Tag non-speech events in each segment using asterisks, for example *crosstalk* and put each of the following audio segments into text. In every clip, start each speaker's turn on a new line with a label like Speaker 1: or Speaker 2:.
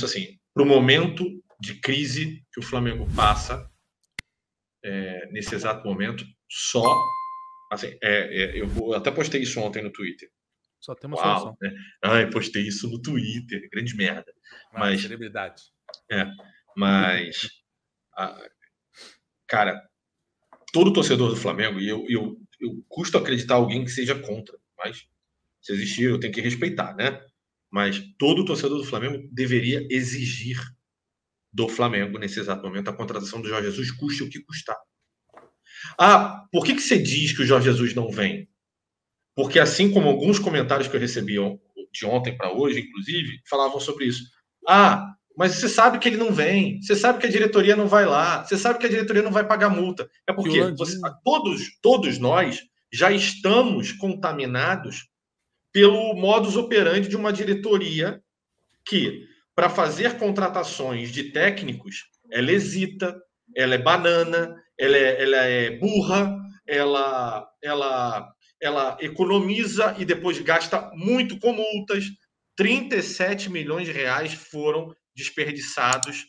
Speaker 1: penso assim, para o momento de crise que o Flamengo passa, é, nesse exato momento, só. Assim, é, é, eu, vou, até postei isso ontem no Twitter.
Speaker 2: Só tem uma Uau, solução. Né?
Speaker 1: Ai, postei isso no Twitter, grande merda.
Speaker 2: Mas, mas celebridade.
Speaker 1: É, mas a, cara, todo torcedor do Flamengo e eu, eu, eu custo acreditar alguém que seja contra, mas se existir eu tenho que respeitar, né? mas todo torcedor do Flamengo deveria exigir do Flamengo, nesse exato momento, a contratação do Jorge Jesus, custe o que custar. Ah, por que, que você diz que o Jorge Jesus não vem? Porque, assim como alguns comentários que eu recebi de ontem para hoje, inclusive, falavam sobre isso. Ah, mas você sabe que ele não vem, você sabe que a diretoria não vai lá, você sabe que a diretoria não vai pagar multa. É porque você, tá, todos, todos nós já estamos contaminados pelo modus operandi de uma diretoria que, para fazer contratações de técnicos, ela hesita, ela é banana, ela é, ela é burra, ela, ela, ela economiza e depois gasta muito com multas. 37 milhões de reais foram desperdiçados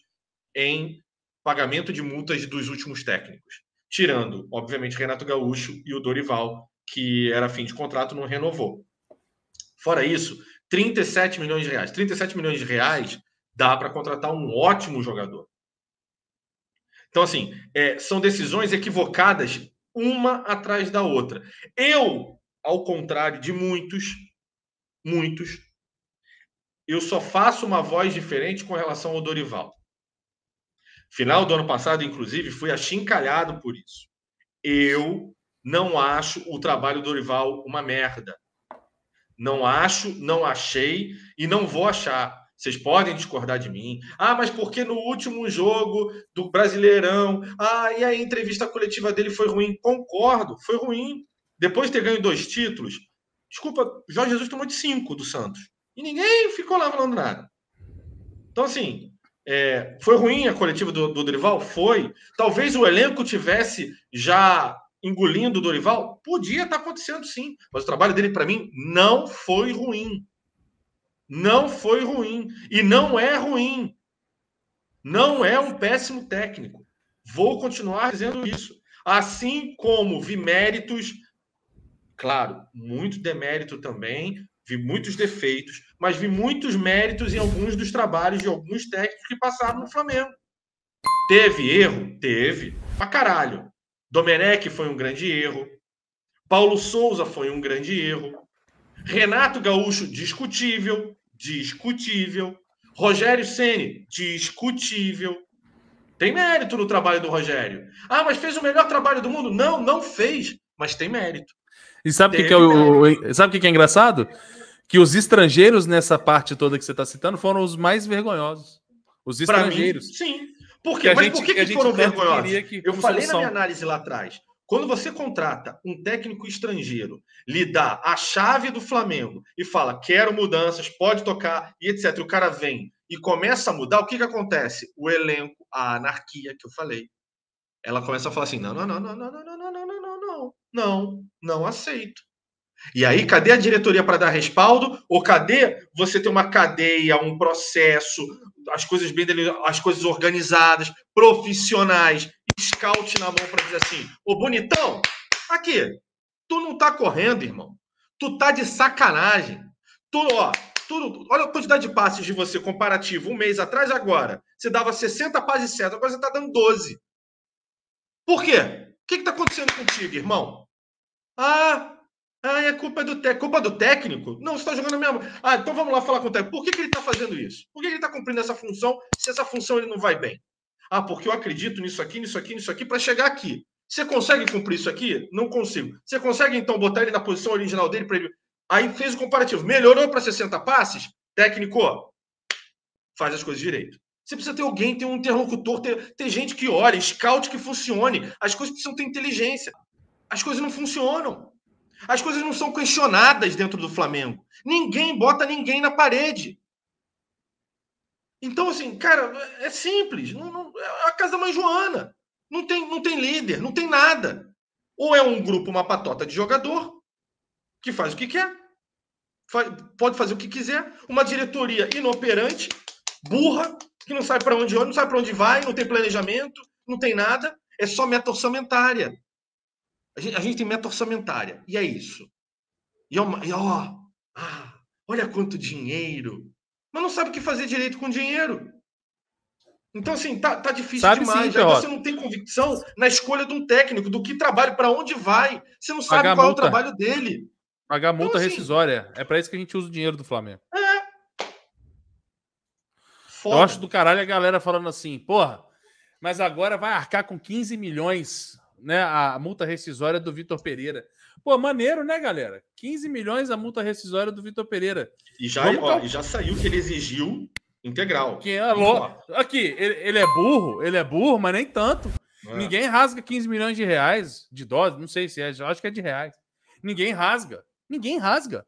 Speaker 1: em pagamento de multas dos últimos técnicos, tirando, obviamente, Renato Gaúcho e o Dorival, que era fim de contrato, não renovou. Fora isso, 37 milhões de reais. 37 milhões de reais dá para contratar um ótimo jogador. Então, assim, é, são decisões equivocadas uma atrás da outra. Eu, ao contrário de muitos, muitos, eu só faço uma voz diferente com relação ao Dorival. Final do ano passado, inclusive, fui achincalhado por isso. Eu não acho o trabalho do Dorival uma merda. Não acho, não achei e não vou achar. Vocês podem discordar de mim. Ah, mas porque no último jogo do Brasileirão, ah, e a entrevista coletiva dele foi ruim. Concordo, foi ruim. Depois de ter ganho dois títulos, desculpa, Jorge Jesus tomou de cinco do Santos. E ninguém ficou lá falando nada. Então, assim, é, foi ruim a coletiva do, do Foi. Talvez o elenco tivesse já engolindo o Dorival? Podia estar tá acontecendo sim, mas o trabalho dele, para mim, não foi ruim. Não foi ruim. E não é ruim. Não é um péssimo técnico. Vou continuar dizendo isso. Assim como vi méritos, claro, muito demérito também, vi muitos defeitos, mas vi muitos méritos em alguns dos trabalhos de alguns técnicos que passaram no Flamengo. Teve erro? Teve. Pra caralho. Domenech foi um grande erro. Paulo Souza foi um grande erro. Renato Gaúcho, discutível. Discutível. Rogério Ceni, discutível. Tem mérito no trabalho do Rogério. Ah, mas fez o melhor trabalho do mundo? Não, não fez, mas tem mérito.
Speaker 2: E sabe o que, que, é o, sabe que é engraçado? Que os estrangeiros nessa parte toda que você está citando foram os mais vergonhosos. Os estrangeiros. Mim,
Speaker 1: sim. Por quê? Mas gente, por que, que, que foram vergonhosos? Que eu falei solução. na minha análise lá atrás. Quando você contrata um técnico estrangeiro, lhe dá a chave do Flamengo e fala, quero mudanças, pode tocar e etc. o cara vem e começa a mudar, o que, que acontece? O elenco, a anarquia que eu falei, ela começa a falar assim: não, não, não, não, não, não, não, não, não, não, não, não, não aceito. E aí, cadê a diretoria para dar respaldo? Ou cadê você ter uma cadeia, um processo, as coisas bem as coisas organizadas, profissionais, scout na mão para dizer assim: "Ô bonitão, tá aqui. Tu não tá correndo, irmão. Tu tá de sacanagem. Tu, ó, tudo, olha a quantidade de passes de você comparativo um mês atrás agora. Você dava 60 passes certos, agora você tá dando 12. Por quê? O que que tá acontecendo contigo, irmão? Ah, ah, é culpa do técnico. Culpa do técnico? Não, você está jogando mesmo. Ah, então vamos lá falar com o técnico. Por que, que ele está fazendo isso? Por que, que ele está cumprindo essa função se essa função ele não vai bem? Ah, porque eu acredito nisso aqui, nisso aqui, nisso aqui, para chegar aqui. Você consegue cumprir isso aqui? Não consigo. Você consegue, então, botar ele na posição original dele para ele. Aí fez o comparativo. Melhorou para 60 passes? Técnico, faz as coisas direito. Você precisa ter alguém, ter um interlocutor, ter, ter gente que olhe, scout que funcione. As coisas precisam ter inteligência. As coisas não funcionam. As coisas não são questionadas dentro do Flamengo. Ninguém bota ninguém na parede. Então, assim, cara, é simples. Não, não, é a casa da mãe Joana. Não tem, não tem líder, não tem nada. Ou é um grupo, uma patota de jogador, que faz o que quer, faz, pode fazer o que quiser. Uma diretoria inoperante, burra, que não sabe para onde não sabe para onde vai, não tem planejamento, não tem nada. É só meta orçamentária. A gente, a gente tem meta orçamentária, e é isso. E, é uma, e ó, ah, olha quanto dinheiro. Mas não sabe o que fazer direito com dinheiro. Então, assim, tá, tá difícil sabe demais. Sim, você não tem convicção na escolha de um técnico, do que trabalho, para onde vai. Você não sabe Pagar qual é o trabalho dele.
Speaker 2: Pagar multa então, assim, rescisória. É para isso que a gente usa o dinheiro do Flamengo. É. Foda. Eu acho do caralho a galera falando assim, porra, mas agora vai arcar com 15 milhões né? A multa rescisória do Vitor Pereira. Pô, maneiro, né, galera? 15 milhões a multa rescisória do Vitor Pereira. E já, ó, e já saiu que ele exigiu integral. Que alô Aqui, ele, ele, é burro, ele é burro, mas nem tanto. É. Ninguém rasga 15 milhões de reais de dólares, não sei se é, acho que é de reais. Ninguém rasga. Ninguém rasga.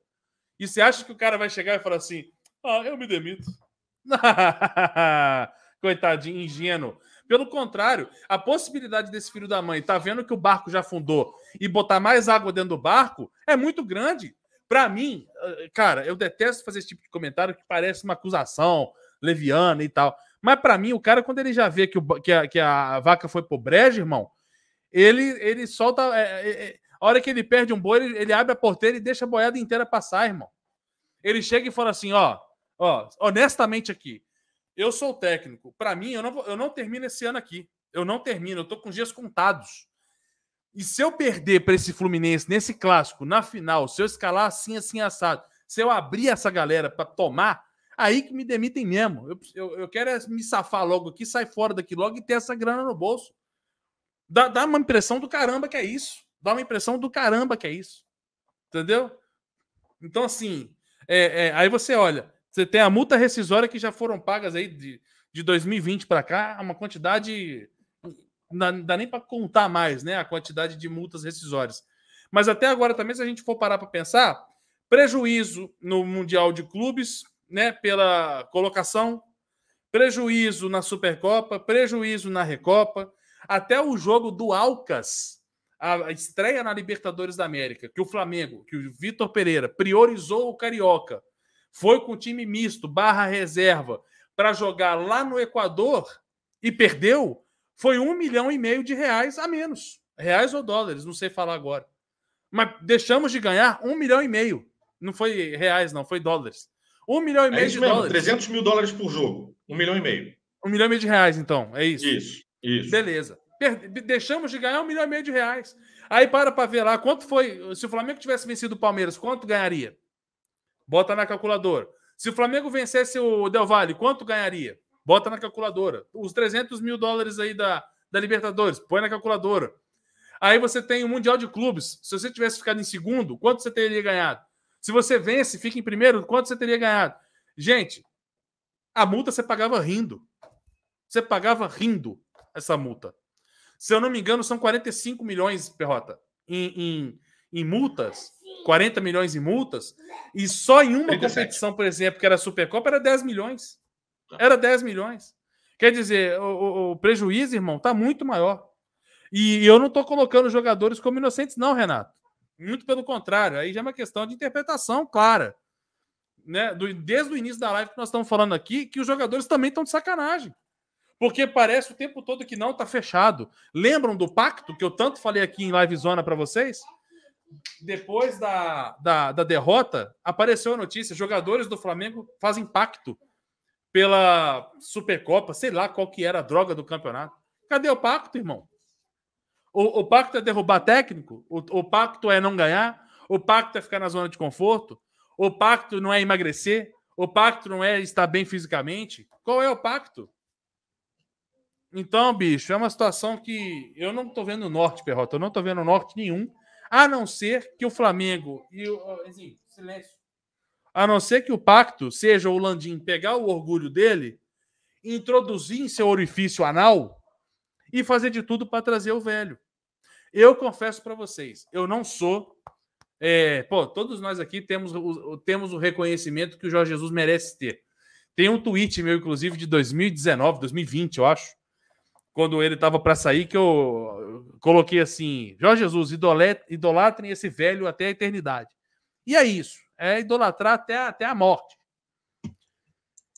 Speaker 2: E você acha que o cara vai chegar e falar assim: ah, eu me demito. *laughs* Coitadinho, ingênuo. Pelo contrário, a possibilidade desse filho da mãe estar tá vendo que o barco já afundou e botar mais água dentro do barco é muito grande. Para mim, eh, cara, eu detesto fazer esse tipo de comentário que parece uma acusação leviana e tal. Mas para mim, o cara, quando ele já vê que, o, que, a, que a vaca foi pro brejo, irmão, ele, ele solta. É, é, é, a hora que ele perde um boi, ele, ele, abre a porteira e deixa a boiada inteira passar, irmão. Ele chega e fala assim: ó, ó, honestamente aqui, eu sou o técnico. Para mim, eu não, vou, eu não termino esse ano aqui. Eu não termino, eu tô com dias contados. E se eu perder para esse Fluminense nesse clássico, na final, se eu escalar assim, assim, assado, se eu abrir essa galera para tomar, aí que me demitem mesmo. Eu, eu, eu, quero é me safar logo aqui, sair fora daqui logo e ter essa grana no bolso. Dá, dá uma impressão do caramba que é isso. Dá uma impressão do caramba que é isso. Entendeu? Então, assim, é, é, aí você olha, você tem a multa rescisória que já foram pagas aí de, de 2020 para cá, uma quantidade. Não dá nem para contar mais, né? A quantidade de multas rescisórias. Mas até agora também, se a gente for parar para pensar, prejuízo no Mundial de Clubes, né? Pela colocação, prejuízo na Supercopa, prejuízo na Recopa, até o jogo do Alcas, a estreia na Libertadores da América, que o Flamengo, que o Vitor Pereira priorizou o Carioca foi com time misto barra reserva para jogar lá no Equador e perdeu, foi um milhão e meio de reais a menos. Reais ou dólares, não sei falar agora. Mas deixamos de ganhar um milhão e meio. Não foi reais, não, foi dólares. Um milhão e é meio de mesmo, dólares. 300 mil dólares por jogo. Um milhão e meio. Um milhão e meio de reais, então. É isso. Isso, isso. Beleza. Deixamos de ganhar um milhão e meio de reais. Aí para para ver lá quanto foi. Se o Flamengo tivesse vencido o Palmeiras, quanto ganharia? Bota na calculadora. Se o Flamengo vencesse o Del Valle, quanto ganharia? Bota na calculadora. Os 300 mil dólares aí da, da Libertadores, põe na calculadora. Aí você tem o Mundial de Clubes. Se você tivesse ficado em segundo, quanto você teria ganhado? Se você vence, fica em primeiro, quanto você teria ganhado? Gente, a multa você pagava rindo. Você pagava rindo essa multa. Se eu não me engano, são 45 milhões, Perrota, em, em, em multas 40 milhões em multas, e só em uma 37. competição, por exemplo, que era a Supercopa, era 10 milhões. Tá. Era 10 milhões. Quer dizer, o, o, prejuízo, irmão, está muito maior. E, e eu não estou colocando os jogadores como inocentes, não, Renato. Muito pelo contrário, aí já é uma questão de interpretação clara. Né? Do, desde o início da live que nós estamos falando aqui, que os jogadores também estão de sacanagem. Porque parece o tempo todo que não está fechado. Lembram do pacto que eu tanto falei aqui em live zona para vocês? depois da, da, da, derrota, apareceu a notícia: jogadores do Flamengo fazem pacto pela Supercopa, sei lá qual que era a droga do campeonato. Cadê o pacto, irmão? O, o pacto é derrubar técnico? O, o pacto é não ganhar? O pacto é ficar na zona de conforto? O pacto não é emagrecer? O pacto não é estar bem fisicamente? Qual é o pacto? Então, bicho, é uma situação que eu não tô vendo norte, Perrota. Eu não tô vendo norte nenhum a não ser que o Flamengo e o. Assim, silêncio. A não ser que o pacto seja o Landim pegar o orgulho dele, introduzir em seu orifício anal e fazer de tudo para trazer o velho. Eu confesso para vocês, eu não sou. É, pô, todos nós aqui temos o, temos o reconhecimento que o Jorge Jesus merece ter. Tem um tweet meu, inclusive, de 2019, 2020, eu acho, quando ele estava para sair, que eu coloquei assim: Jorge Jesus, idolatrem esse velho até a eternidade. E é isso, é idolatrar até a, até a morte.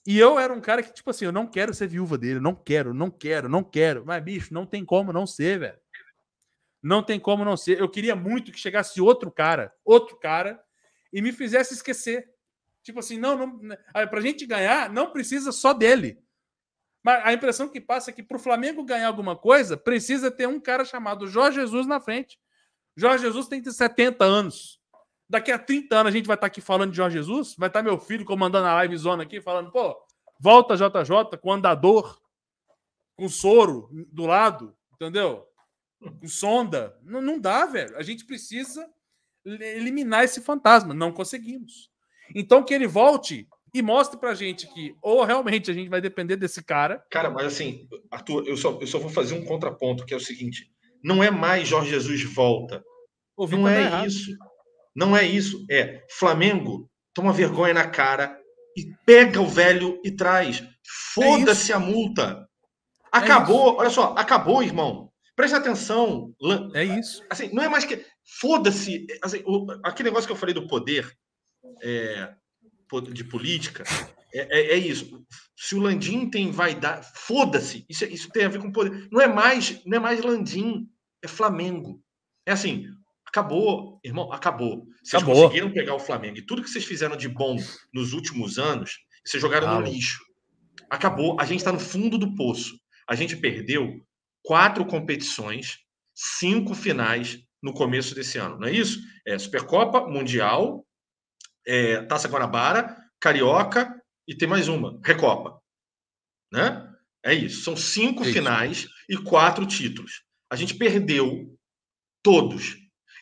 Speaker 2: E eu era um cara que, tipo assim, eu não quero ser viúva dele, não quero, não quero, não quero. Mas, bicho, não tem como não ser, velho. Não tem como não ser. Eu queria muito que chegasse outro cara, outro cara, e me fizesse esquecer. Tipo assim, não, não né, pra gente ganhar, não precisa só dele. Mas a impressão que passa é que para o Flamengo ganhar alguma coisa, precisa ter um cara chamado Jorge Jesus na frente. Jorge Jesus tem 70 anos. Daqui a 30 anos a gente vai estar tá aqui falando de Jorge Jesus, vai estar tá meu filho comandando a live zona aqui, falando, pô, volta JJ com andador, com soro do lado, entendeu? Com sonda. Não, não dá, velho. A gente precisa eliminar esse fantasma. Não conseguimos. Então que ele volte e mostre pra gente que ou realmente a gente vai depender desse cara. Cara, mas assim, Arthur, eu só, eu só vou fazer um
Speaker 1: contraponto, que é o seguinte: não é mais Jorge Jesus volta. não é errado. isso. Não é isso. É Flamengo toma vergonha na cara e pega o velho e traz. Foda-se é a multa. É acabou, é olha só, acabou, irmão. Preste atenção. É isso. Assim, não é mais que. Foda-se. Assim, aquele negócio que eu falei do poder. É, de política, é, é, é isso. Se o Landim tem vaidade, foda-se. Isso, é, isso tem a ver com poder. Não é mais, não é mais Landim, é Flamengo. É assim, acabou, irmão, acabou. Vocês acabou. conseguiram pegar o Flamengo e tudo que vocês fizeram de bom nos últimos anos, vocês jogaram no lixo. Acabou. A gente está no fundo do poço. A gente perdeu quatro competições, cinco finais no começo desse ano, não é isso? É Supercopa, Mundial, é, Taça Guanabara, Carioca e tem mais uma, Recopa. Né? É isso. São cinco isso. finais e quatro títulos. A gente perdeu todos.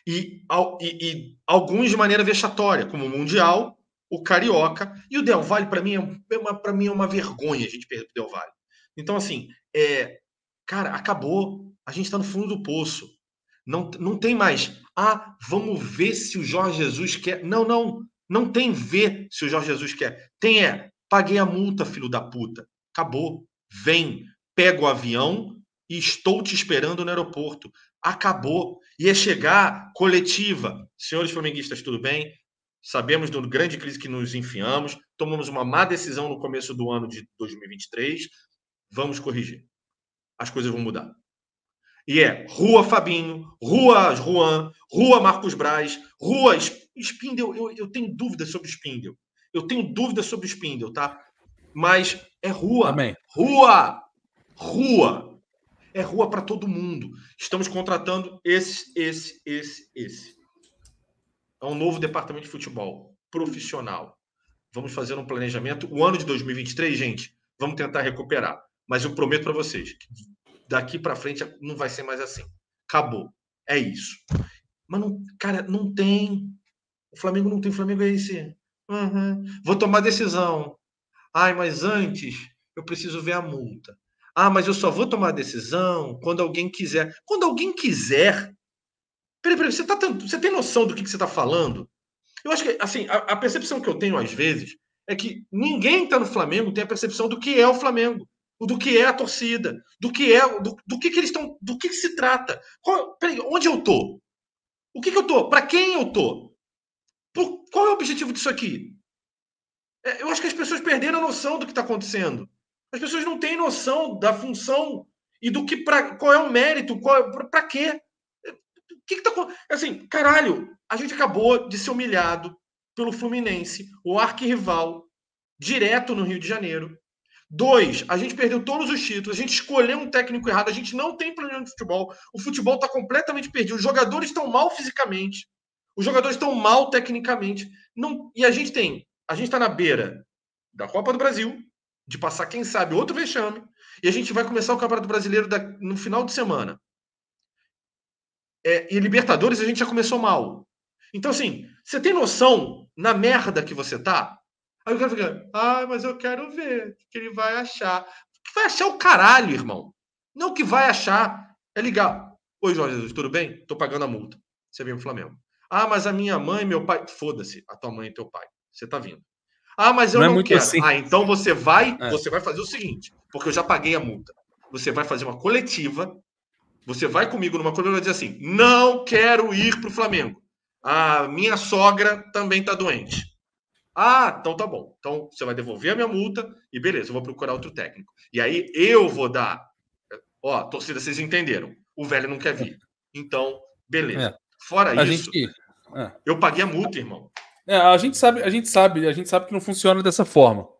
Speaker 1: E, e, e, alguns de maneira vexatória, como o Mundial, o Carioca e o Del Valle, para mim, é, é uma, mim é uma vergonha a gente perder o Del Valle. Então, assim, é, cara, acabou. A gente está no fundo do poço. Não, não tem mais. Ah, vamos ver se o Jorge Jesus quer. Não, não. Não tem ver se o Jorge Jesus quer. Tem é, paguei a multa, filho da puta. Acabou. Vem, pega o avião e estou te esperando no aeroporto. Acabou. Ia é chegar coletiva. Senhores flamenguistas, tudo bem? Sabemos do grande crise que nos enfiamos. Tomamos uma má decisão no começo do ano de 2023. Vamos corrigir. As coisas vão mudar. E é Rua Fabinho, Rua Juan, Rua Marcos Braz, Rua Spindle, eu, eu tenho dúvidas sobre Spindle. Eu tenho dúvidas sobre Spindle, tá? Mas é rua. Amém. Rua! Rua! É rua para todo mundo. Estamos contratando esse, esse, esse, esse. É um novo departamento de futebol profissional. Vamos fazer um planejamento. O ano de 2023, gente, vamos tentar recuperar. Mas eu prometo para vocês que daqui para frente não vai ser mais assim. Acabou. É isso. Mas, não, cara, não tem. O Flamengo não tem. O Flamengo é esse. Uhum. Vou tomar decisão. Ai, mas antes eu preciso ver a multa. Ah, mas eu só vou tomar decisão quando alguém quiser. Quando alguém quiser. Peraí, peraí, você, tá você tem noção do que, que você está falando? Eu acho que, assim, a, a, percepção que eu tenho às vezes é que ninguém está no Flamengo tem a percepção do que é o Flamengo, do que é a torcida, do que é, do, do que, que eles estão, do que, que, se trata. Qual, peraí, onde eu tô? O que, que eu tô? Para quem eu tô? Por, qual é o objetivo disso aqui? É, eu acho que as pessoas perderam a noção do que está acontecendo. As pessoas não têm noção da função e do que para qual é o mérito, qual é, para quê? É, o que, que tá é assim, caralho, a gente acabou de ser humilhado pelo Fluminense, o arquirrival direto no Rio de Janeiro. Dois, a gente perdeu todos os títulos, a gente escolheu um técnico errado, a gente não tem planejamento de futebol, o futebol está completamente perdido, os jogadores estão mal fisicamente. Os jogadores estão mal tecnicamente. Não, e a gente tem. A gente está na beira da Copa do Brasil, de passar, quem sabe, outro vexame. E a gente vai começar o Campeonato Brasileiro da, no final de semana. É, e Libertadores a gente já começou mal. Então, assim, você tem noção na merda que você tá? Aí o cara fica, ah, mas eu quero ver o que ele vai achar. Que vai achar é o caralho, irmão. Não que vai achar. É ligar. Oi, Jorge Jesus, tudo bem? Tô pagando a multa. Você vem pro Flamengo. Ah, mas a minha mãe, meu pai. Foda-se, a tua mãe e teu pai. Você tá vindo. Ah, mas eu não, é não é quero. Assim. Ah, então você vai, é. você vai fazer o seguinte, porque eu já paguei a multa. Você vai fazer uma coletiva, você vai comigo numa coletiva e dizer assim: não quero ir pro Flamengo. A minha sogra também tá doente. Ah, então tá bom. Então você vai devolver a minha multa e beleza, eu vou procurar outro técnico. E aí eu vou dar. Ó, torcida, vocês entenderam. O velho não quer vir. Então, beleza. É. Fora a isso, gente... É. Eu paguei a multa, irmão.
Speaker 2: É, a gente sabe, a gente sabe, a gente sabe que não funciona dessa forma.